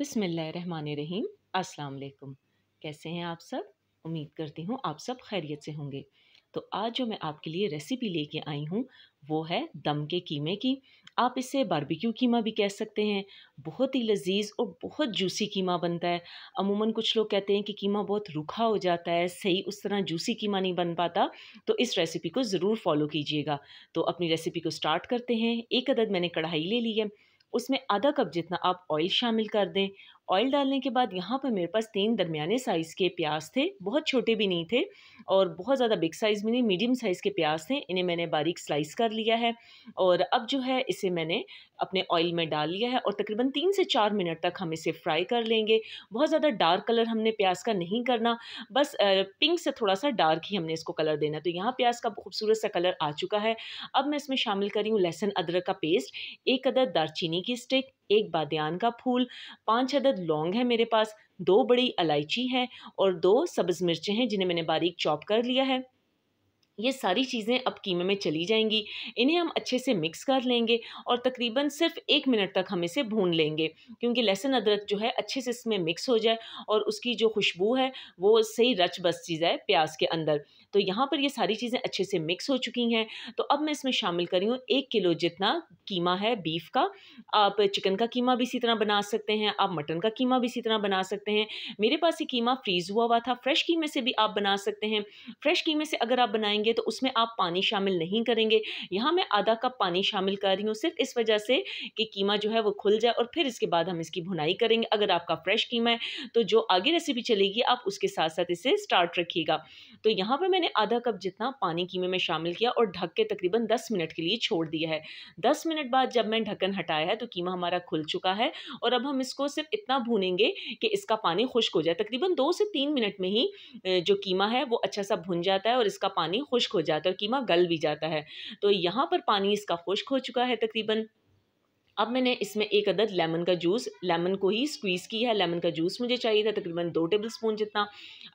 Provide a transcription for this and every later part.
बिसमीम अस्सलाम वालेकुम कैसे हैं आप सब उम्मीद करती हूँ आप सब खैरियत से होंगे तो आज जो मैं आपके लिए रेसिपी लेके आई हूँ वो है दम के कीमे की आप इसे बारबेक्यू कीमा भी कह सकते हैं बहुत ही लजीज और बहुत जूसी कीमा बनता है अमूमन कुछ लोग कहते हैं कि कीमा बहुत रूखा हो जाता है सही उस तरह जूसी कीमा नहीं बन पाता तो इस रेसिपी को ज़रूर फॉलो कीजिएगा तो अपनी रेसिपी को स्टार्ट करते हैं एक अदद मैंने कढ़ाई ले ली है उसमें आधा कप जितना आप ऑयल शामिल कर दें ऑयल डालने के बाद यहाँ पर मेरे पास तीन दरमियाने साइज़ के प्याज थे बहुत छोटे भी नहीं थे और बहुत ज़्यादा बिग साइज़ में नहीं मीडियम साइज़ के प्याज थे इन्हें मैंने बारीक स्लाइस कर लिया है और अब जो है इसे मैंने अपने ऑयल में डाल लिया है और तकरीबन तीन से चार मिनट तक हम इसे फ्राई कर लेंगे बहुत ज़्यादा डार्क कलर हमने प्याज का नहीं करना बस पिंक से थोड़ा सा डार्क ही हमने इसको कलर देना तो यहाँ प्याज का खूबसूरत सा कलर आ चुका है अब मैं इसमें शामिल करी हूँ लहसुन अदरक का पेस्ट एक अदद दारचीनी की स्टिक एक बादयान का फूल पाँच अदद लौंग है मेरे पास दो बड़ी इलायची हैं और दो सब्ज़ मिर्चें हैं जिन्हें मैंने बारीक चॉप कर लिया है ये सारी चीज़ें अब कीमे में चली जाएंगी इन्हें हम अच्छे से मिक्स कर लेंगे और तकरीबन सिर्फ एक मिनट तक हम इसे भून लेंगे क्योंकि लहसुन अदरक जो है अच्छे से इसमें मिक्स हो जाए और उसकी जो खुशबू है वो सही रच बस चीज़ है प्याज के अंदर तो यहाँ पर ये सारी चीज़ें अच्छे से मिक्स हो चुकी हैं तो अब मैं इसमें शामिल करी हूँ एक किलो जितना कीमा है बीफ का आप चिकन का कीमा भी इसी तरह बना सकते हैं आप मटन का कीमा भी इसी तरह बना सकते हैं मेरे पास ये कीमा फ्रीज़ हुआ हुआ था फ्रेश कीमे से भी आप बना सकते हैं फ्रेश कीमे से अगर आप बनाएंगे बनाएंगे तो उसमें आप पानी शामिल नहीं करेंगे यहाँ मैं आधा कप पानी शामिल कर रही हूँ सिर्फ इस वजह से कि कीमा जो है वो खुल जाए और फिर इसके बाद हम इसकी भुनाई करेंगे अगर आपका फ्रेश कीमा है तो जो आगे रेसिपी चलेगी आप उसके साथ साथ इसे स्टार्ट रखिएगा तो यहाँ पर मैंने आधा कप जितना पानी कीमे में शामिल किया और ढक के तकरीबन दस मिनट के लिए छोड़ दिया है दस मिनट बाद जब मैंने ढक्कन हटाया है तो कीमा हमारा खुल चुका है और अब हम इसको सिर्फ इतना भूनेंगे कि इसका पानी खुश्क हो जाए तकरीबन दो से तीन मिनट में ही जो कीमा है वो अच्छा सा भुन जाता है और इसका पानी खुश्क हो जाता है और कीमा गल भी जाता है तो यहाँ पर पानी इसका खुश्क हो चुका है तकरीबन अब मैंने इसमें एक अदद लेमन का जूस लेमन को ही स्क्वीज़ किया है लेमन का जूस मुझे चाहिए था तकरीबन दो टेबल स्पून जितना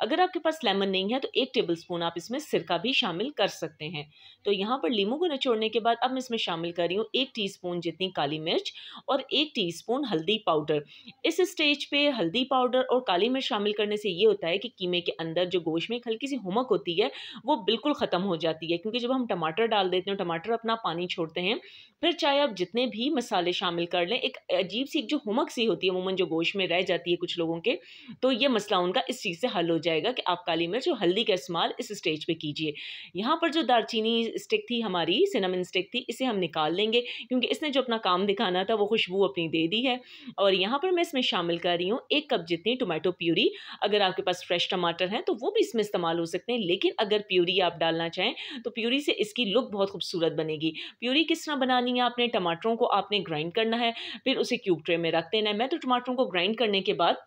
अगर आपके पास लेमन नहीं है तो एक टेबल स्पून आप इसमें सिरका भी शामिल कर सकते हैं तो यहाँ पर लीमू को निचोड़ने के बाद अब मैं इसमें शामिल कर रही हूँ एक टी जितनी काली मिर्च और एक टी हल्दी पाउडर इस स्टेज पर हल्दी पाउडर और काली मिर्च शामिल करने से ये होता है कि कीमे के अंदर जो गोश में हल्की सी हुमक होती है वो बिल्कुल ख़त्म हो जाती है क्योंकि जब हम टमाटर डाल देते हैं टमाटर अपना पानी छोड़ते हैं फिर चाहे आप जितने भी मसाले मसाले शामिल कर लें एक अजीब सी एक जो हुमक सी होती है अमूमन जो गोश्त में रह जाती है कुछ लोगों के तो ये मसला उनका इस चीज़ से हल हो जाएगा कि आप काली मिर्च और हल्दी का इस्तेमाल इस स्टेज पर कीजिए यहाँ पर जो दारचीनी स्टिक थी हमारी सिनेमन स्टिक थी इसे हम निकाल लेंगे क्योंकि इसने जो अपना काम दिखाना था वो खुशबू अपनी दे दी है और यहाँ पर मैं इसमें शामिल कर रही हूँ एक कप जितनी टोमेटो प्यूरी अगर आपके पास फ्रेश टमाटर हैं तो वो भी इसमें इस्तेमाल हो सकते हैं लेकिन अगर प्यूरी आप डालना चाहें तो प्यूरी से इसकी लुक बहुत खूबसूरत बनेगी प्यूरी किस तरह बनानी है आपने टमाटरों को आपने ग्राइंड ग्राइंड करना है फिर उसे क्यूब ट्रे में रख देना है मैं तो टमाटरों को ग्राइंड करने के बाद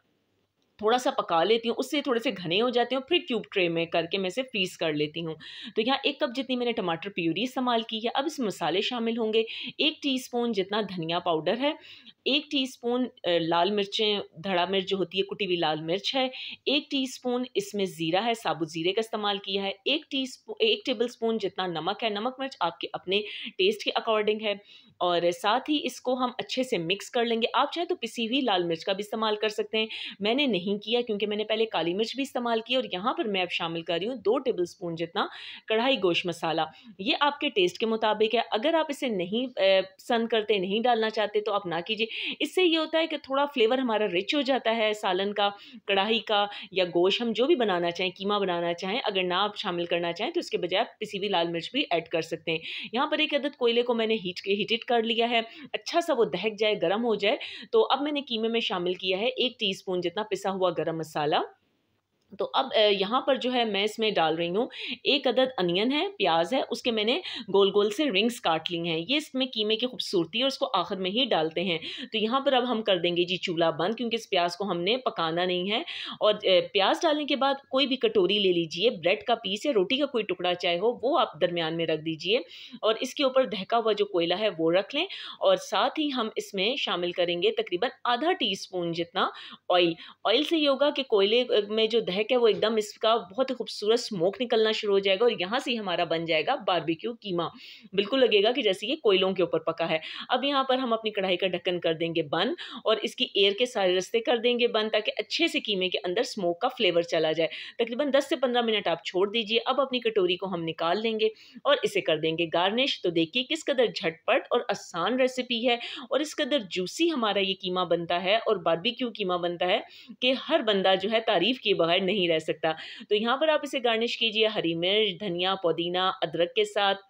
थोड़ा सा पका लेती हूँ उससे थोड़े से घने हो जाते हैं फिर ट्यूब ट्रे में करके मैं इसे फ्रीज़ कर लेती हूँ तो यहाँ एक कप जितनी मैंने टमाटर प्यूरी इस्तेमाल की है अब इसमें मसाले शामिल होंगे एक टी जितना धनिया पाउडर है एक टी लाल मिर्चें धड़ा मिर्च जो होती है कुटी हुई लाल मिर्च है एक टी इसमें ज़ीरा है साबुत ज़ीरे का इस्तेमाल किया है एक टी एक टेबल स्पून जितना नमक है नमक मिर्च आपके अपने टेस्ट के अकॉर्डिंग है और साथ ही इसको हम अच्छे से मिक्स कर लेंगे आप चाहे तो पिसी हुई लाल मिर्च का भी इस्तेमाल कर सकते हैं मैंने नहीं नहीं किया क्योंकि मैंने पहले काली मिर्च भी इस्तेमाल की और यहाँ पर मैं अब शामिल कर रही हूँ दो टेबल स्पून जितना कढ़ाई गोश मसाला ये आपके टेस्ट के मुताबिक है अगर आप इसे नहीं पसंद करते नहीं डालना चाहते तो आप ना कीजिए इससे ये होता है कि थोड़ा फ्लेवर हमारा रिच हो जाता है सालन का कढ़ाई का या गोश हम जो भी बनाना चाहें कीमा बनाना चाहें अगर ना आप शामिल करना चाहें तो उसके बजाय आप किसी भी लाल मिर्च भी ऐड कर सकते हैं यहाँ पर एक अदद कोयले को मैंने हीट हीटेड कर लिया है अच्छा सा वो दहक जाए गर्म हो जाए तो अब मैंने कीमे में शामिल किया है एक टी जितना पिसा पिसा हुआ गरम मसाला तो अब यहाँ पर जो है मैं इसमें डाल रही हूँ एक अदद अनियन है प्याज है उसके मैंने गोल गोल से रिंग्स काट ली हैं ये इसमें कीमे की खूबसूरती है और उसको आखिर में ही डालते हैं तो यहाँ पर अब हम कर देंगे जी चूल्हा बंद क्योंकि इस प्याज को हमने पकाना नहीं है और प्याज डालने के बाद कोई भी कटोरी ले लीजिए ब्रेड का पीस या रोटी का कोई टुकड़ा चाहे हो वो आप दरमियान में रख दीजिए और इसके ऊपर दहका हुआ जो कोयला है वो रख लें और साथ ही हम इसमें शामिल करेंगे तकरीबन आधा टी स्पून जितना ऑयल ऑयल से ये होगा कि कोयले में जो दह કે કે વો એકદમ ইসકા બહોત ખુબસુરત સ્મોક નિકલના શુરુ હો જાયેગા ઓર યહાં સે હમારા બન જાયેગા બાર્બેક્યુ કીમા બિલકુલ لگےગા કે જૈસી એ કોયલોં કે ઉપર પકઆ હૈ અબ યહાં પર હમ apni કડાઈ કા ઢક્કન કર દેંગે બન્ ઓર ઇસકી એર કે سارے રસ્તે કર દેંગે બન્ તાકે ache se કીમે કે અંદર સ્મોક કા ફ્લેવર ચલા જાયે તકरीबन 10 સે 15 મિનિટ આપ છોડ દીજીએ અબ apni કટોરી કો હમ નિકાલ લેંગે ઓર ઇસે કર દેંગે ગાર્નિશ તો દેખીએ કિસ કદર ઝટપટ ઓર અસાન રેસિપી હૈ ઓર ઇસ કદર જૂસી હમારા યે કીમા બનતા હૈ ઓર બાર્બેક્યુ કીમા બનતા હૈ કે હર બંદા જો હૈ તારીફ કે બગર नहीं रह सकता तो यहाँ पर आप इसे गार्निश कीजिए हरी मिर्च धनिया पुदीना अदरक के साथ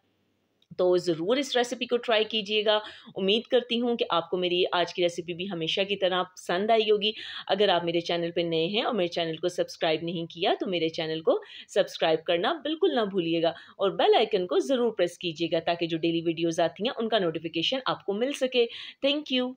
तो ज़रूर इस रेसिपी को ट्राई कीजिएगा उम्मीद करती हूँ कि आपको मेरी आज की रेसिपी भी हमेशा की तरह पसंद आई होगी अगर आप मेरे चैनल पर नए हैं और मेरे चैनल को सब्सक्राइब नहीं किया तो मेरे चैनल को सब्सक्राइब करना बिल्कुल ना भूलिएगा और बेल आइकन को ज़रूर प्रेस कीजिएगा ताकि जो डेली वीडियोज़ आती हैं उनका नोटिफिकेशन आपको मिल सके थैंक यू